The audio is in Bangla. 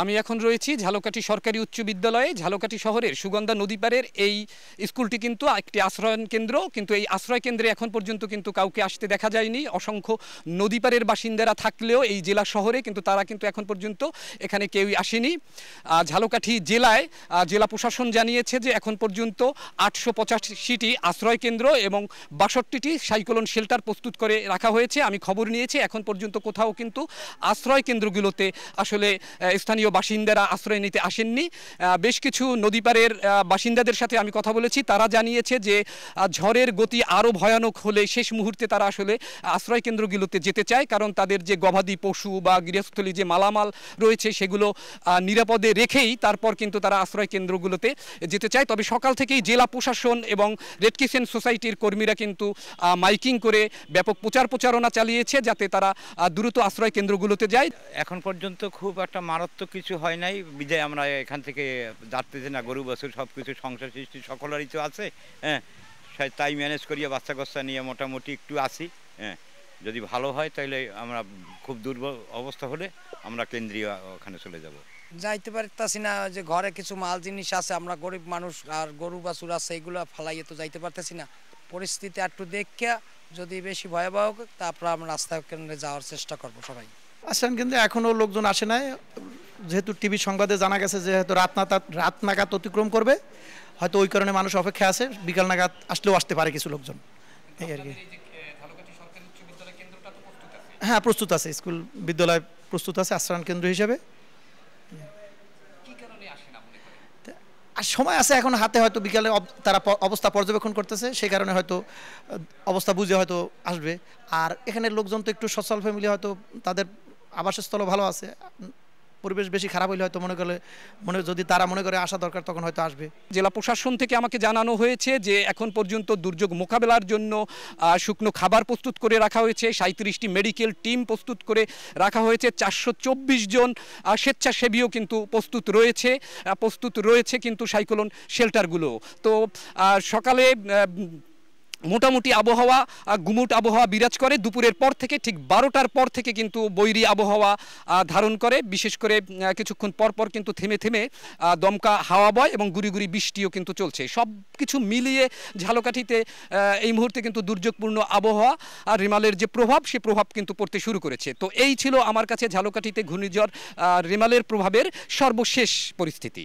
আমি এখন রয়েছি ঝালকাঠি সরকারি উচ্চ বিদ্যালয়ে ঝালকাঠি শহরের সুগন্ধা নদীপাড়ের এই স্কুলটি কিন্তু একটি আশ্রয়ন কেন্দ্র কিন্তু এই আশ্রয় কেন্দ্রে এখন পর্যন্ত কিন্তু কাউকে আসতে দেখা যায়নি অসংখ্য নদীপাড়ের বাসিন্দারা থাকলেও এই জেলা শহরে কিন্তু তারা কিন্তু এখন পর্যন্ত এখানে কেউই আসেনি ঝালকাঠি জেলায় জেলা প্রশাসন জানিয়েছে যে এখন পর্যন্ত আটশো পঁচাশিটি আশ্রয় কেন্দ্র এবং বাষট্টিটি সাইকলন শেল্টার প্রস্তুত করে রাখা হয়েছে আমি খবর নিয়েছি এখন পর্যন্ত কোথাও কিন্তু আশ্রয় কেন্দ্রগুলোতে আসলে স্থানীয় স্থানীয় বাসিন্দারা আশ্রয় নিতে আসেননি বেশ কিছু নদীপাড়ের বাসিন্দাদের সাথে আমি কথা বলেছি তারা জানিয়েছে যে ঝড়ের গতি আরও ভয়ানক হলে শেষ মুহূর্তে তারা আসলে আশ্রয় কেন্দ্রগুলোতে যেতে চায় কারণ তাদের যে গবাদি পশু বা গৃহস্থলী যে মালামাল রয়েছে সেগুলো নিরাপদে রেখেই তারপর কিন্তু তারা আশ্রয় কেন্দ্রগুলোতে যেতে চায় তবে সকাল থেকেই জেলা প্রশাসন এবং রেড কিসেন সোসাইটির কর্মীরা কিন্তু মাইকিং করে ব্যাপক প্রচার প্রচারণা চালিয়েছে যাতে তারা দ্রুত আশ্রয় কেন্দ্রগুলোতে যায় এখন পর্যন্ত খুব একটা মারাত্মক কিছু হয় নাই বিদায় আমরা এখান থেকে যাচ্তেছি না গরু বছর সব কিছু সংসার সৃষ্টি সকলেরই তো আছে হ্যাঁ তাই ম্যানেজ করিয়া বাচ্চা কাচ্চা নিয়ে মোটামুটি একটু আসি হ্যাঁ যদি ভালো হয় তাহলে আমরা খুব দুর্বল অবস্থা হলে আমরা কেন্দ্রীয় ওখানে চলে যাব যাইতে পারতেছি না যে ঘরে কিছু মাল জিনিস আছে আমরা গরিব মানুষ আর গরু বাছুর আছে এগুলো ফালাইয়ে তো যাইতে পারতেছি না পরিস্থিতি একটু দেখিয়া যদি বেশি ভয়াবহ তারপরে আমরা রাস্তা কেন্দ্রে যাওয়ার চেষ্টা করব সবাই আসেন কিন্তু এখনও লোকজন আসে নাই যেহেতু টিভি সংবাদে জানা গেছে যে হয়তো রাত না রাত নাগাদ অতিক্রম করবে হয়তো ওই কারণে মানুষ অপেক্ষা আছে বিকাল নাগাদ আসলেও আসতে পারে কিছু লোকজন এই আর কি হ্যাঁ প্রস্তুত আছে স্কুল বিদ্যালয় প্রস্তুত আছে আশ্রয়ণ কেন্দ্র হিসেবে আর সময় আছে এখন হাতে হয়তো বিকালে তারা অবস্থা পর্যবেক্ষণ করতেছে সেই কারণে হয়তো অবস্থা বুঝে হয়তো আসবে আর এখানে লোকজন তো একটু সচল ফ্যামিলি হয়তো তাদের আবাসস্থলও ভালো আছে পরিবেশ বেশি খারাপ হইলে হয়তো মনে করলে মনে যদি তারা মনে করে আসা দরকার তখন হয়তো আসবে জেলা প্রশাসন থেকে আমাকে জানানো হয়েছে যে এখন পর্যন্ত দুর্যোগ মোকাবেলার জন্য শুকনো খাবার প্রস্তুত করে রাখা হয়েছে সাঁত্রিশটি মেডিকেল টিম প্রস্তুত করে রাখা হয়েছে চারশো চব্বিশ জন স্বেচ্ছাসেবীও কিন্তু প্রস্তুত রয়েছে প্রস্তুত রয়েছে কিন্তু সাইক্লোন শেল্টারগুলো তো সকালে মোটামুটি আবহাওয়া গুমুট আবহাওয়া বিরাজ করে দুপুরের পর থেকে ঠিক বারোটার পর থেকে কিন্তু বৈরী আবহাওয়া ধারণ করে বিশেষ করে কিছুক্ষণ পরপর কিন্তু থেমে থেমে দমকা হাওয়া বয় এবং গুড়ি গুড়ি বৃষ্টিও কিন্তু চলছে সব কিছু মিলিয়ে ঝালকাঠিতে এই মুহূর্তে কিন্তু দুর্যোগপূর্ণ আবহাওয়া আর রেমালের যে প্রভাব সে প্রভাব কিন্তু পড়তে শুরু করেছে তো এই ছিল আমার কাছে ঝালকাঠিতে ঘূর্ণিঝড় রেমালের প্রভাবের সর্বশেষ পরিস্থিতি